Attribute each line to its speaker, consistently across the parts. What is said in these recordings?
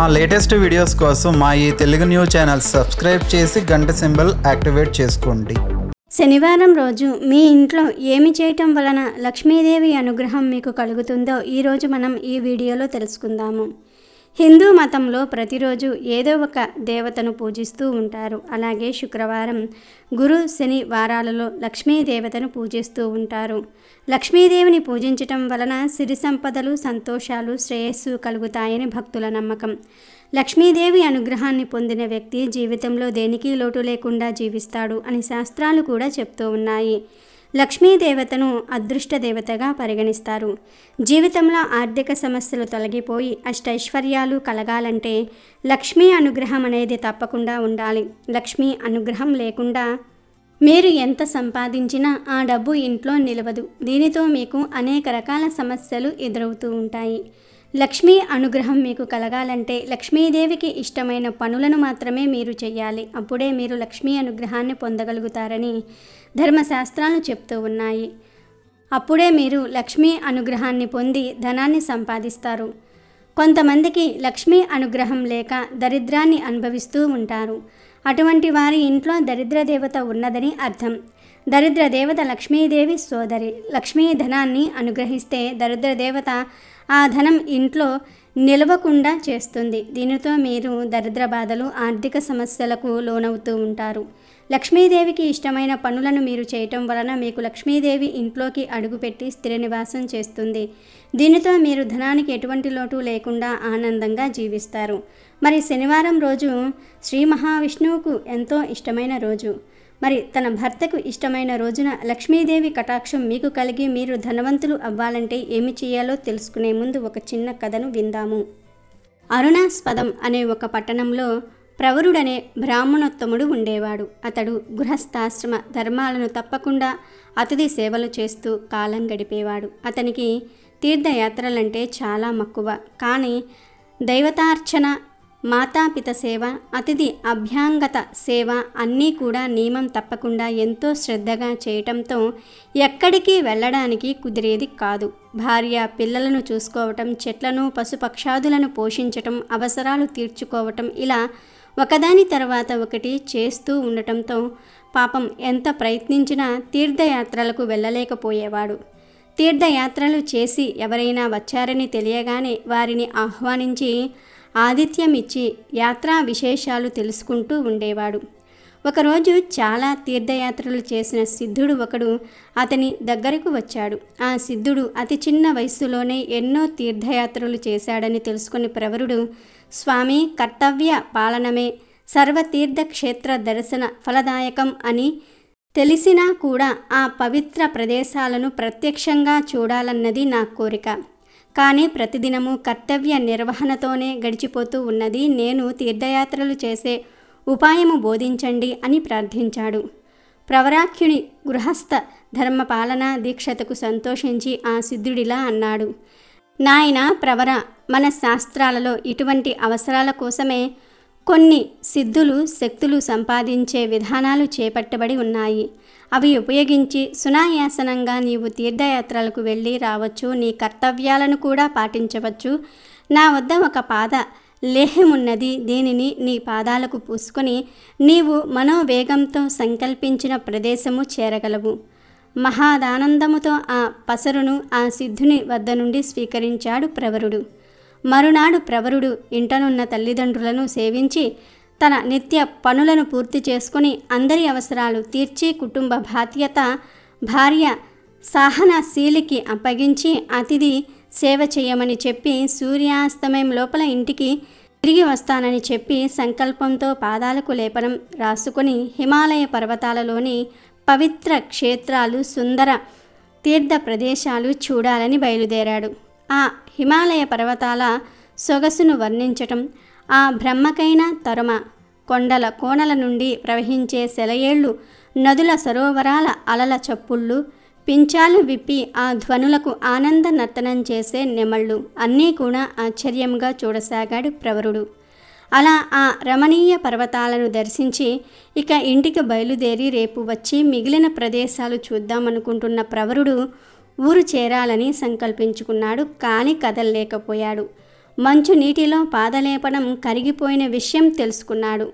Speaker 1: మా latest videos కోసం మా ఈ తెలుగు న్యూస్ ఛానల్ సబ్స్క్రైబ్ చేసి గంట సింబల్ యాక్టివేట్ చేసుకోండి శనివారం రోజు మీ ఇంట్లో ఏమి చేయటం వలన లక్ష్మీదేవి అనుగ్రహం మీకు కలుగుతుందో ఈరోజు మనం ఈ వీడియోలో తెలుసుకుందాము హిందూ మతంలో ప్రతిరోజు ఏదో ఒక దేవతను పూజిస్తూ ఉంటారు అలాగే శుక్రవారం గురు శని వారాలలో లక్ష్మీ దేవతను పూజిస్తూ ఉంటారు లక్ష్మీదేవిని పూజించటం వలన సిరి సంపదలు సంతోషాలు శ్రేయస్సు కలుగుతాయని భక్తుల నమ్మకం లక్ష్మీదేవి అనుగ్రహాన్ని పొందిన వ్యక్తి జీవితంలో దేనికి లోటు లేకుండా జీవిస్తాడు అని శాస్త్రాలు కూడా చెప్తూ ఉన్నాయి లక్ష్మీదేవతను అదృష్ట దేవతగా పరిగణిస్తారు జీవితంలో ఆర్థిక సమస్యలు తొలగిపోయి అష్టైశ్వర్యాలు కలగాలంటే లక్ష్మీ అనుగ్రహం అనేది తప్పకుండా ఉండాలి లక్ష్మీ అనుగ్రహం లేకుండా మీరు ఎంత సంపాదించినా ఆ డబ్బు ఇంట్లో నిలవదు దీనితో మీకు అనేక రకాల సమస్యలు ఎదురవుతూ ఉంటాయి లక్ష్మీ అనుగ్రహం మీకు కలగాలంటే లక్ష్మీదేవికి ఇష్టమైన పనులను మాత్రమే మీరు చేయాలి అప్పుడే మీరు లక్ష్మీ అనుగ్రహాన్ని పొందగలుగుతారని ధర్మశాస్త్రాలు చెప్తూ ఉన్నాయి అప్పుడే మీరు లక్ష్మీ అనుగ్రహాన్ని పొంది ధనాన్ని సంపాదిస్తారు కొంతమందికి లక్ష్మీ అనుగ్రహం లేక దరిద్రాన్ని అనుభవిస్తూ ఉంటారు అటువంటి వారి ఇంట్లో దరిద్ర దేవత ఉన్నదని అర్థం దరిద్ర దేవత లక్ష్మీదేవి సోదరి లక్ష్మీ ధనాన్ని అనుగ్రహిస్తే దరిద్ర దేవత ఆ ధనం ఇంట్లో నిలవకుండా చేస్తుంది దీనితో మీరు దరిద్ర బాధలు ఆర్థిక సమస్యలకు లోనవుతూ ఉంటారు లక్ష్మీదేవికి ఇష్టమైన పనులను మీరు చేయటం వలన మీకు లక్ష్మీదేవి ఇంట్లోకి అడుగుపెట్టి స్థిర నివాసం చేస్తుంది దీనితో మీరు ధనానికి ఎటువంటి లోటు లేకుండా ఆనందంగా జీవిస్తారు మరి శనివారం రోజు శ్రీ మహావిష్ణువుకు ఎంతో ఇష్టమైన రోజు మరి తన భర్తకు ఇష్టమైన రోజున లక్ష్మీదేవి కటాక్షం మీకు కలిగి మీరు ధనవంతులు అవ్వాలంటే ఏమి చేయాలో తెలుసుకునే ముందు ఒక చిన్న కథను విందాము అరుణాస్పదం అనే ఒక పట్టణంలో ప్రవరుడనే బ్రాహ్మణోత్తముడు ఉండేవాడు అతడు గృహస్థాశ్రమ ధర్మాలను తప్పకుండా అతిథి సేవలు చేస్తూ కాలం గడిపేవాడు అతనికి తీర్థయాత్రలంటే చాలా మక్కువ కానీ దైవతార్చన మాతాపిత సేవ అతిథి అభ్యాంగత సేవ అన్నీ కూడా నియమం తప్పకుండా ఎంతో శ్రద్ధగా చేయటంతో ఎక్కడికి వెళ్ళడానికి కుదిరేది కాదు భార్య పిల్లలను చూసుకోవటం చెట్లను పశుపక్షాదులను పోషించటం అవసరాలు తీర్చుకోవటం ఇలా ఒకదాని తర్వాత ఒకటి చేస్తూ ఉండటంతో పాపం ఎంత ప్రయత్నించినా తీర్థయాత్రలకు వెళ్ళలేకపోయేవాడు తీర్థయాత్రలు చేసి ఎవరైనా వచ్చారని తెలియగానే వారిని ఆహ్వానించి ఇచ్చి యాత్రా విశేషాలు తెలుసుకుంటూ ఉండేవాడు ఒకరోజు చాలా తీర్థయాత్రలు చేసిన సిద్ధుడు ఒకడు అతని దగ్గరకు వచ్చాడు ఆ సిద్ధుడు అతి చిన్న వయస్సులోనే ఎన్నో తీర్థయాత్రలు చేశాడని తెలుసుకుని ప్రవరుడు స్వామి కర్తవ్య పాలనమే సర్వతీర్థక్షేత్ర దర్శన ఫలదాయకం అని తెలిసినా కూడా ఆ పవిత్ర ప్రదేశాలను ప్రత్యక్షంగా చూడాలన్నది నా కోరిక కానీ ప్రతిదినము కర్తవ్య నిర్వహణతోనే గడిచిపోతూ ఉన్నది నేను తీర్థయాత్రలు చేసే ఉపాయము బోధించండి అని ప్రార్థించాడు ప్రవరాఖ్యుని గృహస్థ ధర్మపాలన దీక్షతకు సంతోషించి ఆ సిద్ధుడిలా అన్నాడు నాయన ప్రవర మన శాస్త్రాలలో ఇటువంటి అవసరాల కోసమే కొన్ని సిద్ధులు శక్తులు సంపాదించే విధానాలు చేపట్టబడి ఉన్నాయి అవి ఉపయోగించి సునాయాసనంగా నీవు తీర్థయాత్రలకు వెళ్ళి రావచ్చు నీ కర్తవ్యాలను కూడా పాటించవచ్చు నా వద్ద ఒక పాద లేహమున్నది దీనిని నీ పాదాలకు పూసుకొని నీవు మనోవేగంతో సంకల్పించిన ప్రదేశము చేరగలవు మహాదానందముతో ఆ పసరును ఆ సిద్ధుని వద్ద నుండి స్వీకరించాడు ప్రవరుడు మరునాడు ప్రవరుడు ఇంటనున్న తల్లిదండ్రులను సేవించి తన నిత్య పనులను పూర్తి చేసుకుని అందరి అవసరాలు తీర్చి కుటుంబ బాధ్యత భార్య శీలికి అప్పగించి అతిథి సేవ చేయమని చెప్పి సూర్యాస్తమయం లోపల ఇంటికి తిరిగి వస్తానని చెప్పి సంకల్పంతో పాదాలకు లేపనం రాసుకొని హిమాలయ పర్వతాలలోని పవిత్ర క్షేత్రాలు సుందర తీర్థ ప్రదేశాలు చూడాలని బయలుదేరాడు ఆ హిమాలయ పర్వతాల సొగసును వర్ణించటం ఆ బ్రహ్మకైన తరుమ కొండల కోనల నుండి ప్రవహించే సెలయేళ్లు నదుల సరోవరాల అలల చప్పుళ్ళు పించాలు విప్పి ఆ ధ్వనులకు ఆనంద నర్తనం చేసే నెమళ్ళు అన్నీ కూడా ఆశ్చర్యంగా చూడసాగాడు ప్రవరుడు అలా ఆ రమణీయ పర్వతాలను దర్శించి ఇక ఇంటికి బయలుదేరి రేపు వచ్చి మిగిలిన ప్రదేశాలు చూద్దామనుకుంటున్న ప్రవరుడు ఊరు చేరాలని సంకల్పించుకున్నాడు కానీ లేకపోయాడు మంచు నీటిలో పాదలేపడం కరిగిపోయిన విషయం తెలుసుకున్నాడు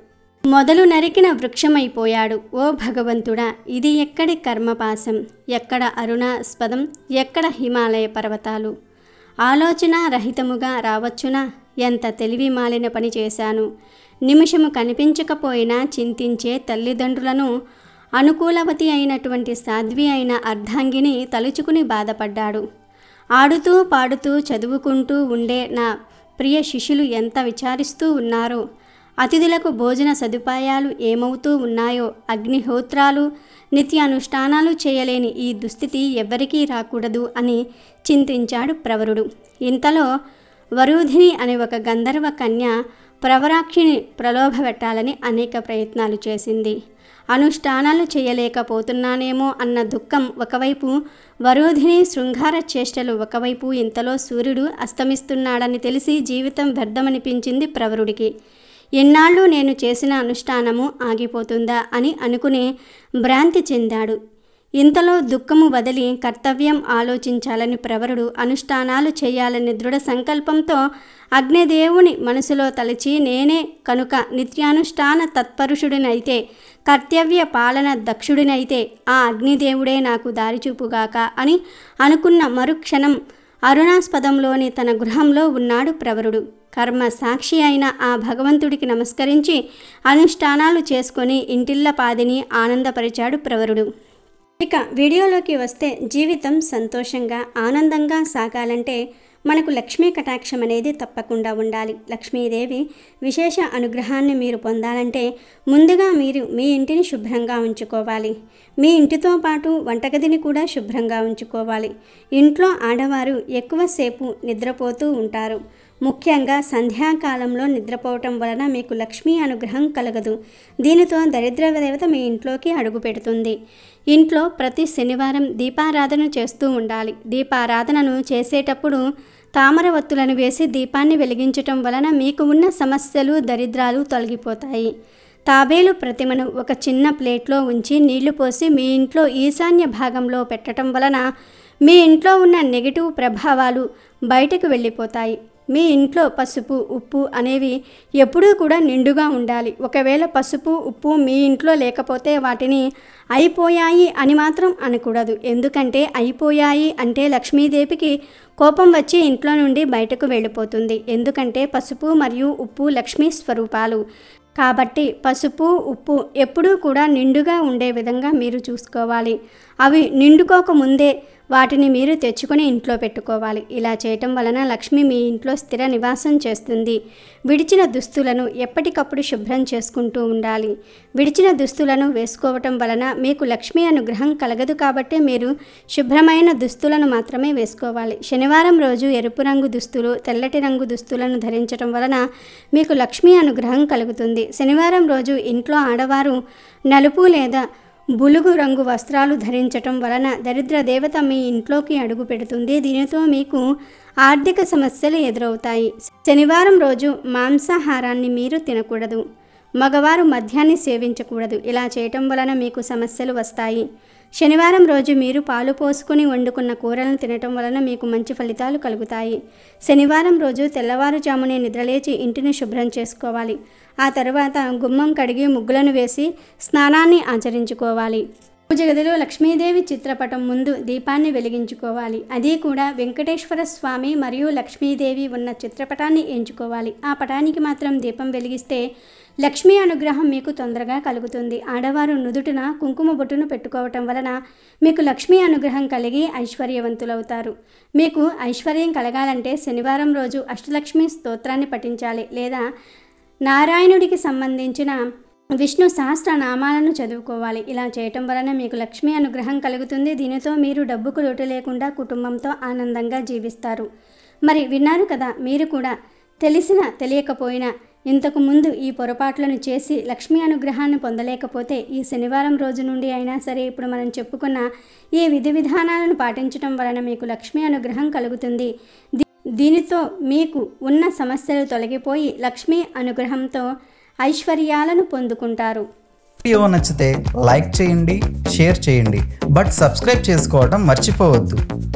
Speaker 1: మొదలు నరికిన వృక్షమైపోయాడు ఓ భగవంతుడా ఇది ఎక్కడి కర్మపాశం ఎక్కడ అరుణాస్పదం ఎక్కడ హిమాలయ పర్వతాలు ఆలోచన రహితముగా రావచ్చునా ఎంత తెలివి మాలిన పని చేశాను నిమిషము కనిపించకపోయినా చింతించే తల్లిదండ్రులను అనుకూలవతి అయినటువంటి సాధ్వి అయిన అర్ధాంగిని తలుచుకుని బాధపడ్డాడు ఆడుతూ పాడుతూ చదువుకుంటూ ఉండే నా ప్రియ శిష్యులు ఎంత విచారిస్తూ ఉన్నారో అతిథులకు భోజన సదుపాయాలు ఏమవుతూ ఉన్నాయో అగ్నిహోత్రాలు నిత్యానుష్ఠానాలు చేయలేని ఈ దుస్థితి ఎవ్వరికీ రాకూడదు అని చింతించాడు ప్రవరుడు ఇంతలో వరుధిని అనే ఒక గంధర్వ కన్య ప్రవరాక్షిని ప్రలోభ పెట్టాలని అనేక ప్రయత్నాలు చేసింది అనుష్ఠానాలు చేయలేకపోతున్నానేమో అన్న దుఃఖం ఒకవైపు వరోధిని శృంగార చేష్టలు ఒకవైపు ఇంతలో సూర్యుడు అస్తమిస్తున్నాడని తెలిసి జీవితం వ్యర్థమనిపించింది ప్రవరుడికి ఎన్నాళ్ళు నేను చేసిన అనుష్ఠానము ఆగిపోతుందా అని అనుకుని భ్రాంతి చెందాడు ఇంతలో దుఃఖము వదిలి కర్తవ్యం ఆలోచించాలని ప్రవరుడు అనుష్ఠానాలు చేయాలని దృఢ సంకల్పంతో అగ్నిదేవుని మనసులో తలచి నేనే కనుక నిత్యానుష్ఠాన తత్పరుషుడినైతే కర్తవ్య పాలన దక్షుడినైతే ఆ అగ్నిదేవుడే నాకు దారిచూపుగాక అని అనుకున్న మరుక్షణం అరుణాస్పదంలోని తన గృహంలో ఉన్నాడు ప్రవరుడు కర్మ సాక్షి అయిన ఆ భగవంతుడికి నమస్కరించి అనుష్ఠానాలు చేసుకొని ఇంటిల్ల పాదిని ఆనందపరిచాడు ప్రవరుడు ఇక వీడియోలోకి వస్తే జీవితం సంతోషంగా ఆనందంగా సాగాలంటే మనకు లక్ష్మీ కటాక్షం అనేది తప్పకుండా ఉండాలి లక్ష్మీదేవి విశేష అనుగ్రహాన్ని మీరు పొందాలంటే ముందుగా మీరు మీ ఇంటిని శుభ్రంగా ఉంచుకోవాలి మీ ఇంటితో పాటు వంటగదిని కూడా శుభ్రంగా ఉంచుకోవాలి ఇంట్లో ఆడవారు ఎక్కువసేపు నిద్రపోతూ ఉంటారు ముఖ్యంగా సంధ్యాకాలంలో నిద్రపోవటం వలన మీకు లక్ష్మీ అనుగ్రహం కలగదు దీనితో దరిద్ర దేవత మీ ఇంట్లోకి అడుగు పెడుతుంది ఇంట్లో ప్రతి శనివారం దీపారాధన చేస్తూ ఉండాలి దీపారాధనను చేసేటప్పుడు తామర ఒత్తులను వేసి దీపాన్ని వెలిగించటం వలన మీకు ఉన్న సమస్యలు దరిద్రాలు తొలగిపోతాయి తాబేలు ప్రతిమను ఒక చిన్న ప్లేట్లో ఉంచి నీళ్లు పోసి మీ ఇంట్లో ఈశాన్య భాగంలో పెట్టడం వలన మీ ఇంట్లో ఉన్న నెగిటివ్ ప్రభావాలు బయటకు వెళ్ళిపోతాయి మీ ఇంట్లో పసుపు ఉప్పు అనేవి ఎప్పుడూ కూడా నిండుగా ఉండాలి ఒకవేళ పసుపు ఉప్పు మీ ఇంట్లో లేకపోతే వాటిని అయిపోయాయి అని మాత్రం అనకూడదు ఎందుకంటే అయిపోయాయి అంటే లక్ష్మీదేవికి కోపం వచ్చి ఇంట్లో నుండి బయటకు వెళ్ళిపోతుంది ఎందుకంటే పసుపు మరియు ఉప్పు లక్ష్మీ స్వరూపాలు కాబట్టి పసుపు ఉప్పు ఎప్పుడూ కూడా నిండుగా ఉండే విధంగా మీరు చూసుకోవాలి అవి నిండుకోకముందే వాటిని మీరు తెచ్చుకుని ఇంట్లో పెట్టుకోవాలి ఇలా చేయటం వలన లక్ష్మి మీ ఇంట్లో స్థిర నివాసం చేస్తుంది విడిచిన దుస్తులను ఎప్పటికప్పుడు శుభ్రం చేసుకుంటూ ఉండాలి విడిచిన దుస్తులను వేసుకోవటం వలన మీకు లక్ష్మీ అనుగ్రహం కలగదు కాబట్టి మీరు శుభ్రమైన దుస్తులను మాత్రమే వేసుకోవాలి శనివారం రోజు ఎరుపు రంగు దుస్తులు తెల్లటి రంగు దుస్తులను ధరించడం వలన మీకు లక్ష్మీ అనుగ్రహం కలుగుతుంది శనివారం రోజు ఇంట్లో ఆడవారు నలుపు లేదా బులుగు రంగు వస్త్రాలు ధరించటం వలన దరిద్ర దేవత మీ ఇంట్లోకి అడుగు పెడుతుంది దీనితో మీకు ఆర్థిక సమస్యలు ఎదురవుతాయి శనివారం రోజు మాంసాహారాన్ని మీరు తినకూడదు మగవారు మద్యాన్ని సేవించకూడదు ఇలా చేయటం వలన మీకు సమస్యలు వస్తాయి శనివారం రోజు మీరు పాలు పోసుకుని వండుకున్న కూరలను తినటం వలన మీకు మంచి ఫలితాలు కలుగుతాయి శనివారం రోజు తెల్లవారుజామునే నిద్రలేచి ఇంటిని శుభ్రం చేసుకోవాలి ఆ తర్వాత గుమ్మం కడిగి ముగ్గులను వేసి స్నానాన్ని ఆచరించుకోవాలి పూజ గదిలో లక్ష్మీదేవి చిత్రపటం ముందు దీపాన్ని వెలిగించుకోవాలి అది కూడా వెంకటేశ్వర స్వామి మరియు లక్ష్మీదేవి ఉన్న చిత్రపటాన్ని ఎంచుకోవాలి ఆ పటానికి మాత్రం దీపం వెలిగిస్తే లక్ష్మీ అనుగ్రహం మీకు తొందరగా కలుగుతుంది ఆడవారు నుదుటిన కుంకుమ బొట్టును పెట్టుకోవటం వలన మీకు లక్ష్మీ అనుగ్రహం కలిగి ఐశ్వర్యవంతులవుతారు మీకు ఐశ్వర్యం కలగాలంటే శనివారం రోజు అష్టలక్ష్మి స్తోత్రాన్ని పఠించాలి లేదా నారాయణుడికి సంబంధించిన విష్ణు నామాలను చదువుకోవాలి ఇలా చేయటం వలన మీకు లక్ష్మీ అనుగ్రహం కలుగుతుంది దీనితో మీరు డబ్బుకు లోటు లేకుండా కుటుంబంతో ఆనందంగా జీవిస్తారు మరి విన్నారు కదా మీరు కూడా తెలిసిన తెలియకపోయినా ఇంతకుముందు ఈ పొరపాట్లను చేసి లక్ష్మీ అనుగ్రహాన్ని పొందలేకపోతే ఈ శనివారం రోజు నుండి అయినా సరే ఇప్పుడు మనం చెప్పుకున్న ఈ విధి విధానాలను పాటించడం వలన మీకు లక్ష్మీ అనుగ్రహం కలుగుతుంది దీనితో మీకు ఉన్న సమస్యలు తొలగిపోయి లక్ష్మీ అనుగ్రహంతో ఐశ్వర్యాలను పొందుకుంటారు వీడియో నచ్చితే లైక్ చేయండి షేర్ చేయండి బట్ సబ్స్క్రైబ్ చేసుకోవడం మర్చిపోవద్దు